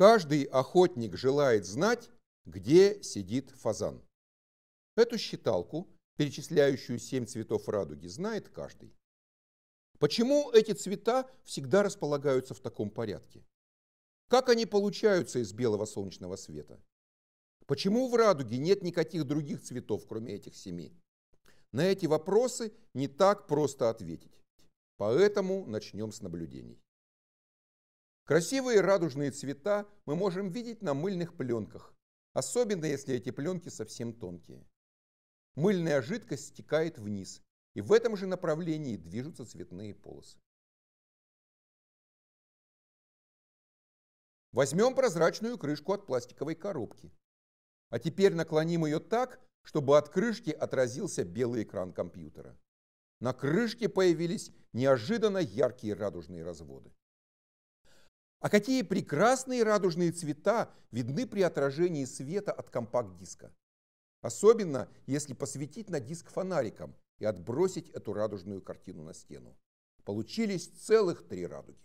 Каждый охотник желает знать, где сидит фазан. Эту считалку, перечисляющую семь цветов радуги, знает каждый. Почему эти цвета всегда располагаются в таком порядке? Как они получаются из белого солнечного света? Почему в радуге нет никаких других цветов, кроме этих семи? На эти вопросы не так просто ответить. Поэтому начнем с наблюдений. Красивые радужные цвета мы можем видеть на мыльных пленках, особенно если эти пленки совсем тонкие. Мыльная жидкость стекает вниз, и в этом же направлении движутся цветные полосы. Возьмем прозрачную крышку от пластиковой коробки. А теперь наклоним ее так, чтобы от крышки отразился белый экран компьютера. На крышке появились неожиданно яркие радужные разводы. А какие прекрасные радужные цвета видны при отражении света от компакт-диска. Особенно, если посветить на диск фонариком и отбросить эту радужную картину на стену. Получились целых три радуги.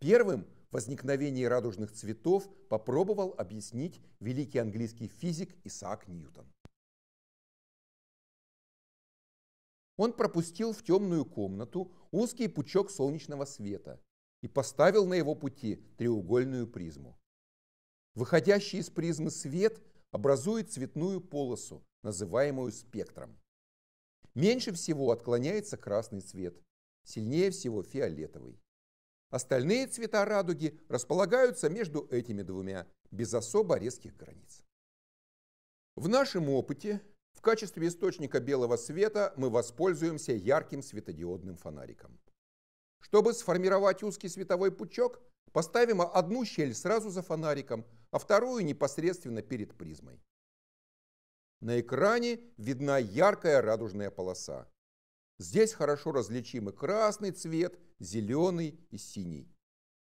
Первым возникновение радужных цветов попробовал объяснить великий английский физик Исаак Ньютон. Он пропустил в темную комнату узкий пучок солнечного света и поставил на его пути треугольную призму. Выходящий из призмы свет образует цветную полосу, называемую спектром. Меньше всего отклоняется красный цвет, сильнее всего фиолетовый. Остальные цвета радуги располагаются между этими двумя, без особо резких границ. В нашем опыте в качестве источника белого света мы воспользуемся ярким светодиодным фонариком. Чтобы сформировать узкий световой пучок, поставим одну щель сразу за фонариком, а вторую непосредственно перед призмой. На экране видна яркая радужная полоса. Здесь хорошо различимы красный цвет, зеленый и синий.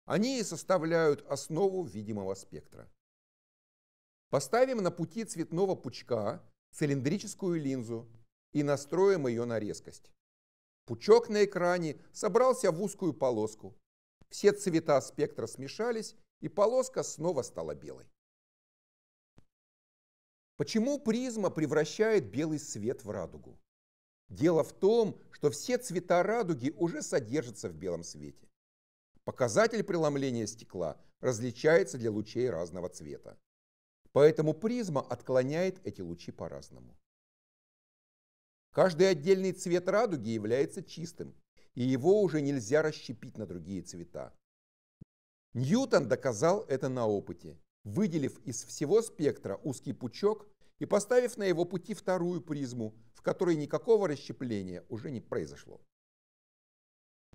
Они и составляют основу видимого спектра. Поставим на пути цветного пучка цилиндрическую линзу и настроим ее на резкость. Пучок на экране собрался в узкую полоску. Все цвета спектра смешались, и полоска снова стала белой. Почему призма превращает белый свет в радугу? Дело в том, что все цвета радуги уже содержатся в белом свете. Показатель преломления стекла различается для лучей разного цвета. Поэтому призма отклоняет эти лучи по-разному. Каждый отдельный цвет радуги является чистым, и его уже нельзя расщепить на другие цвета. Ньютон доказал это на опыте, выделив из всего спектра узкий пучок и поставив на его пути вторую призму, в которой никакого расщепления уже не произошло.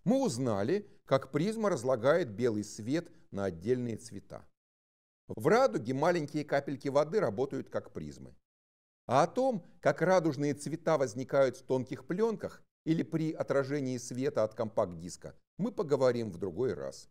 Мы узнали, как призма разлагает белый свет на отдельные цвета. В радуге маленькие капельки воды работают как призмы. А о том, как радужные цвета возникают в тонких пленках или при отражении света от компакт-диска, мы поговорим в другой раз.